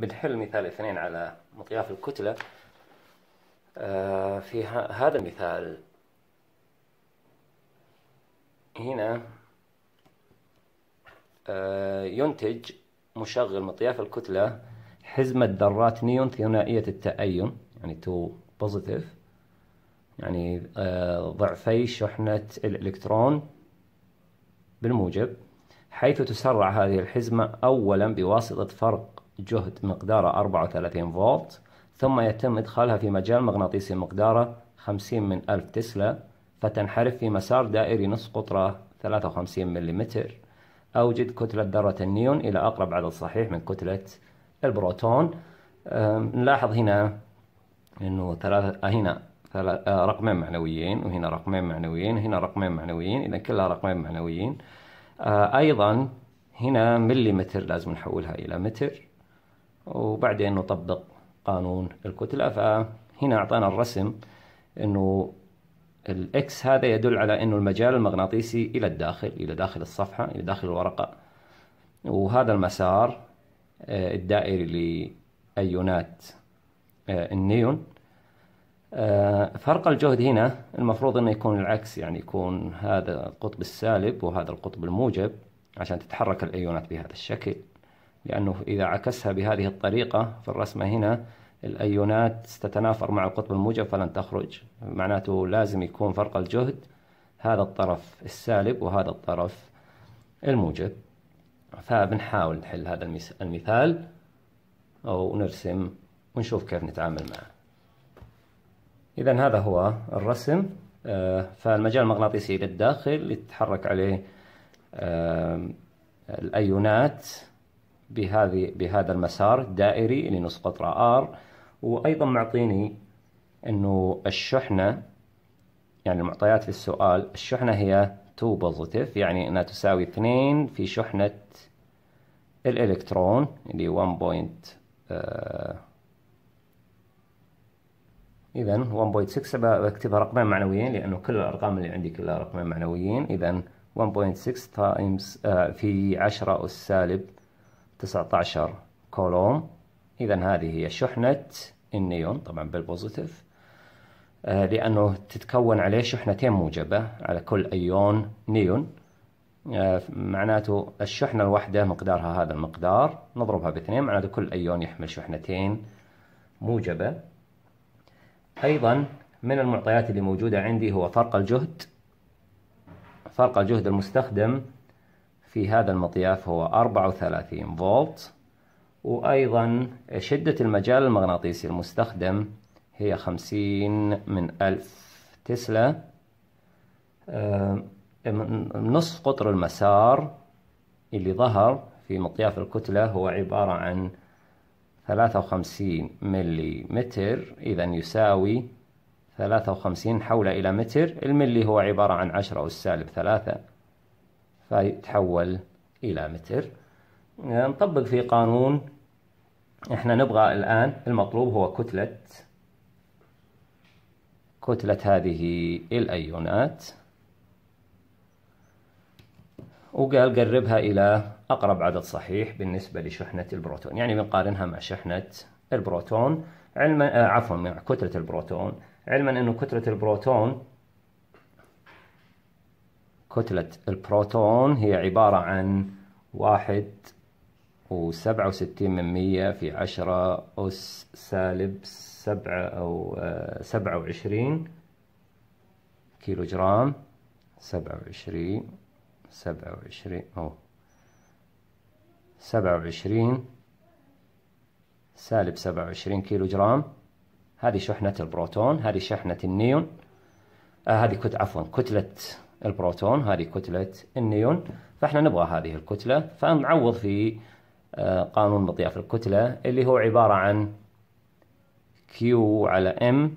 بنحل مثال اثنين على مطياف الكتلة آه، في هذا المثال هنا آه، ينتج مشغل مطياف الكتلة حزمة ذرات نيون ثنائية التأين يعني تو بوزيتيف يعني آه، ضعفي شحنة الإلكترون بالموجب حيث تسرع هذه الحزمة أولا بواسطة فرق جهد مقداره 34 فولت ثم يتم إدخالها في مجال مغناطيسي مقداره 50 من ألف تسلا فتنحرف في مسار دائري نصف قطره 53 ملم أوجد كتلة ذرة النيون إلى أقرب عدد صحيح من كتلة البروتون نلاحظ هنا أنه ثلاثة آه، هنا آه، رقمين معنويين وهنا رقمين معنويين وهنا رقمين معنويين إذا كلها رقمين معنويين آه، أيضا هنا مليمتر لازم نحولها إلى متر وبعدين نطبق قانون الكتلة فهنا أعطانا الرسم أنه الإكس هذا يدل على أنه المجال المغناطيسي إلى الداخل إلى داخل الصفحة إلى داخل الورقة وهذا المسار آه، الدائري لأيونات آه، النيون آه، فرق الجهد هنا المفروض أنه يكون العكس يعني يكون هذا القطب السالب وهذا القطب الموجب عشان تتحرك الأيونات بهذا الشكل لأنه إذا عكسها بهذه الطريقة في الرسمة هنا الأيونات ستتنافر مع القطب الموجب فلن تخرج معناته لازم يكون فرق الجهد هذا الطرف السالب وهذا الطرف الموجب فبنحاول نحل هذا المثال أو نرسم ونشوف كيف نتعامل معه إذا هذا هو الرسم آه، فالمجال المغناطيسي للداخل يتحرك عليه الأيونات بهذه بهذا المسار الدائري لنصف قطرة R وأيضا معطيني أنه الشحنة يعني المعطيات في السؤال الشحنة هي 2 بوزيتيف يعني أنها تساوي 2 في شحنة الإلكترون اللي 1 إذا 1.6 بكتبها رقمين معنويين لأنه كل الأرقام اللي عندي كلها رقمين معنويين إذا 1.6 تايمز آه في 10 أس سالب 19 كولوم إذا هذه هي شحنة النيون طبعا بالبوزيتيف آه لأنه تتكون عليه شحنتين موجبة على كل أيون نيون آه معناته الشحنة الواحدة مقدارها هذا المقدار نضربها باثنين معناته كل أيون يحمل شحنتين موجبة أيضا من المعطيات اللي موجودة عندي هو فرق الجهد فرق الجهد المستخدم في هذا المطياف هو 34 فولت وأيضا شدة المجال المغناطيسي المستخدم هي 50 من ألف تسلا آه، نصف قطر المسار اللي ظهر في مطياف الكتلة هو عبارة عن 53 ملي متر إذا يساوي 53 حول إلى متر الملي هو عبارة عن 10 أس سالب 3 فيتحول إلى متر آه، نطبق في قانون احنا نبغى الآن المطلوب هو كتلة كتلة هذه الأيونات وقال قربها إلى أقرب عدد صحيح بالنسبة لشحنة البروتون يعني بنقارنها مع شحنة البروتون علما آه، عفوا مع كتلة البروتون علما أنه كتلة البروتون كتلة البروتون هي عبارة عن واحد وسبعة وستين من مية في عشرة أس سالب سبعة أو آه، سبعة وعشرين كيلو جرام سبعة وعشرين سبعة وعشرين أو سبعة وعشرين سالب سبعة وعشرين كيلو جرام هذه شحنة البروتون هذه شحنة النيون آه هذه كت عفوا كتلة البروتون هذه كتلة النيون فاحنا نبغى هذه الكتلة فنعوض في آه، قانون مضياف الكتلة اللي هو عبارة عن Q على M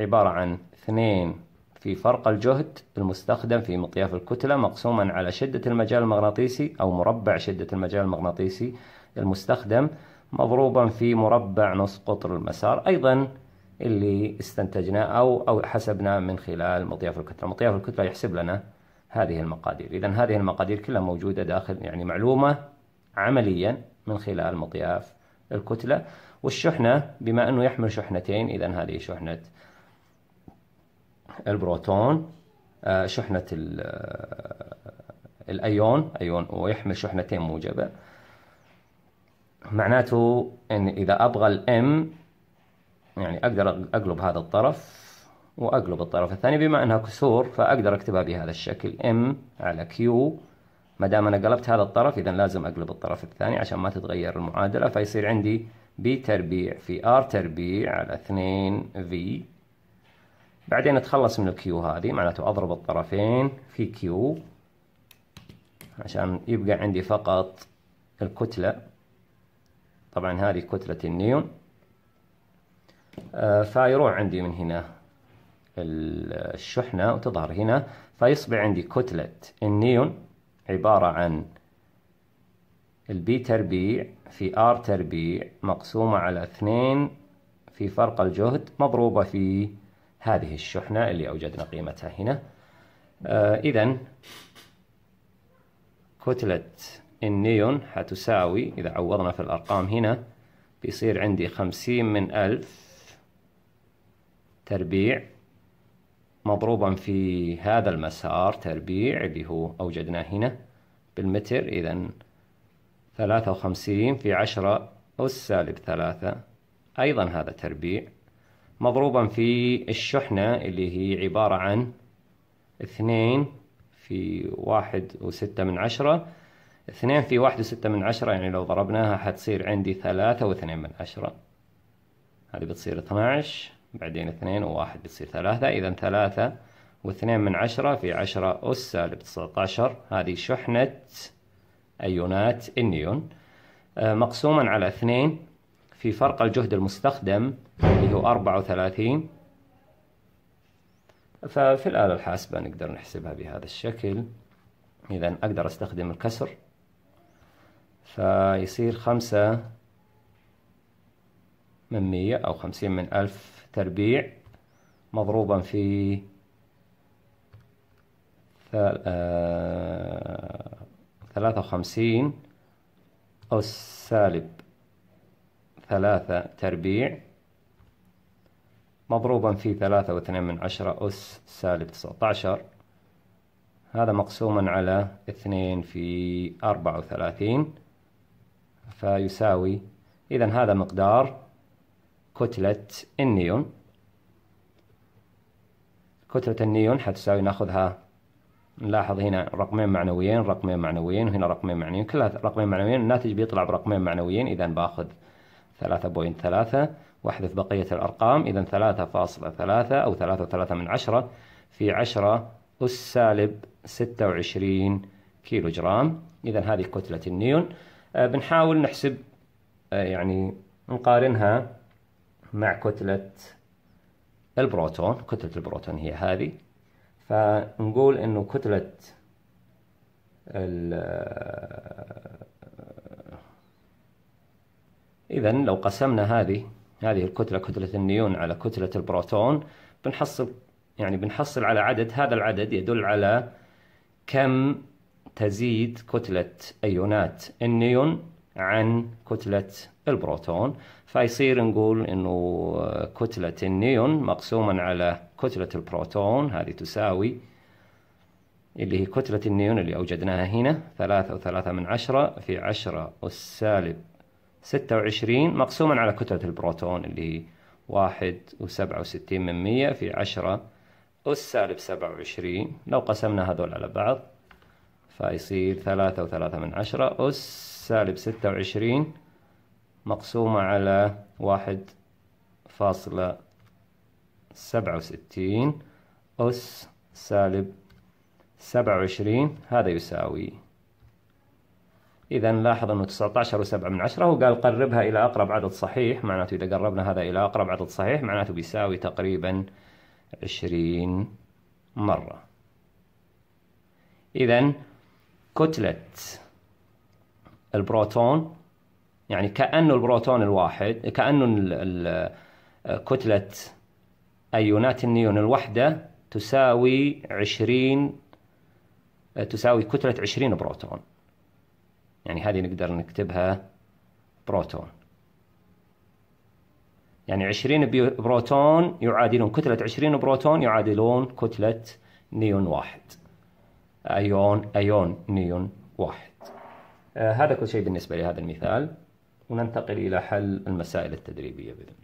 عبارة عن 2 في فرق الجهد المستخدم في مطياف الكتلة مقسوما على شدة المجال المغناطيسي أو مربع شدة المجال المغناطيسي المستخدم مضروبا في مربع نص قطر المسار أيضا اللي استنتجناه أو أو حسبناه من خلال مطياف الكتلة مطياف الكتلة يحسب لنا هذه المقادير إذا هذه المقادير كلها موجودة داخل يعني معلومة عمليا من خلال مطياف الكتلة والشحنة بما أنه يحمل شحنتين إذا هذه شحنة البروتون آه، شحنة آه، الأيون أيون ويحمل شحنتين موجبة معناته أن إذا أبغى الام يعني أقدر أقلب هذا الطرف وأقلب الطرف الثاني بما أنها كسور فأقدر أكتبها بهذا الشكل ام على كيو ما دام أنا قلبت هذا الطرف إذا لازم أقلب الطرف الثاني عشان ما تتغير المعادلة فيصير عندي بي تربيع في ار تربيع على 2 في بعدين أتخلص من الكيو هذه معناته أضرب الطرفين في كيو عشان يبقى عندي فقط الكتلة طبعا هذه كتلة النيون آه، فيروح عندي من هنا الشحنة وتظهر هنا فيصبح عندي كتلة النيون عبارة عن البي تربيع في ار تربيع مقسومة على اثنين في فرق الجهد مضروبة في هذه الشحنة اللي أوجدنا قيمتها هنا آه إذا كتلة النيون حتساوي إذا عوضنا في الأرقام هنا بيصير عندي خمسين من ألف تربيع مضروبا في هذا المسار تربيع اللي هو أوجدناه هنا بالمتر إذا ثلاثة وخمسين في عشرة أس سالب ثلاثة أيضا هذا تربيع مضروبا في الشحنة اللي هي عبارة عن اثنين في واحد وستة من عشرة اثنين في واحد وستة من عشرة يعني لو ضربناها حتصير عندي ثلاثة واثنين من عشرة هذه بتصير اثناعش بعدين اثنين وواحد بتصير ثلاثة إذا ثلاثة واثنين من عشرة في عشرة أس سالب تسعة عشر هذه شحنة أيونات النيون آه، مقسوما على اثنين في فرق الجهد المستخدم اللي هو أربعة وثلاثين ففي الآلة الحاسبة نقدر نحسبها بهذا الشكل إذا أقدر أستخدم الكسر فيصير خمسة من مية أو خمسين من ألف تربيع مضروبا في آه، ثلاثة وخمسين أس سالب ثلاثة تربيع مضروبا في ثلاثة واثنين من عشرة أس سالب تسعة عشر هذا مقسوما على اثنين في أربعة وثلاثين فيساوي إذا هذا مقدار كتلة النيون كتلة النيون حتساوي ناخذها نلاحظ هنا رقمين معنويين رقمين معنويين وهنا رقمين معنويين كلها رقمين معنويين الناتج بيطلع برقمين معنويين إذا باخذ ثلاثة بوينت ثلاثة واحذف بقية الأرقام إذا ثلاثة فاصلة ثلاثة أو ثلاثة وثلاثة من عشرة في عشرة أس سالب ستة وعشرين كيلو جرام إذا هذه كتلة النيون آه، بنحاول نحسب آه، يعني نقارنها مع كتلة البروتون كتلة البروتون هي هذه فنقول انه كتلة اذا لو قسمنا هذه هذه الكتلة كتلة النيون على كتلة البروتون بنحصل يعني بنحصل على عدد هذا العدد يدل على كم تزيد كتلة أيونات النيون عن كتلة البروتون فيصير نقول انه كتلة النيون مقسوما على كتلة البروتون هذه تساوي اللي هي كتلة النيون اللي أوجدناها هنا ثلاثة وثلاثة من عشرة في عشرة والسالب ستة وعشرين مقسوما على كتلة البروتون اللي هي واحد وسبعة وستين من مية في عشرة والسالب سبعة وعشرين لو قسمنا هذول على بعض فيصير ثلاثة وثلاثة من عشرة أس سالب ستة وعشرين مقسومة على واحد فاصلة سبعة وستين أس سالب سبعة وعشرين هذا يساوي إذا لاحظ أنه تسعة عشر وسبعة من عشرة وقال قربها إلى أقرب عدد صحيح معناته إذا قربنا هذا إلى أقرب عدد صحيح معناته بيساوي تقريبا عشرين مرة إذا كتلة البروتون يعني كأنه البروتون الواحد كأنه كتلة أيونات النيون الواحدة تساوي عشرين تساوي كتلة عشرين بروتون يعني هذه نقدر نكتبها بروتون يعني 20 بروتون يعادلون كتلة 20 بروتون يعادلون كتلة نيون واحد أيون أيون نيون واحد آه، هذا كل شيء بالنسبة لهذا المثال وننتقل إلى حل المسائل التدريبية بإذن الله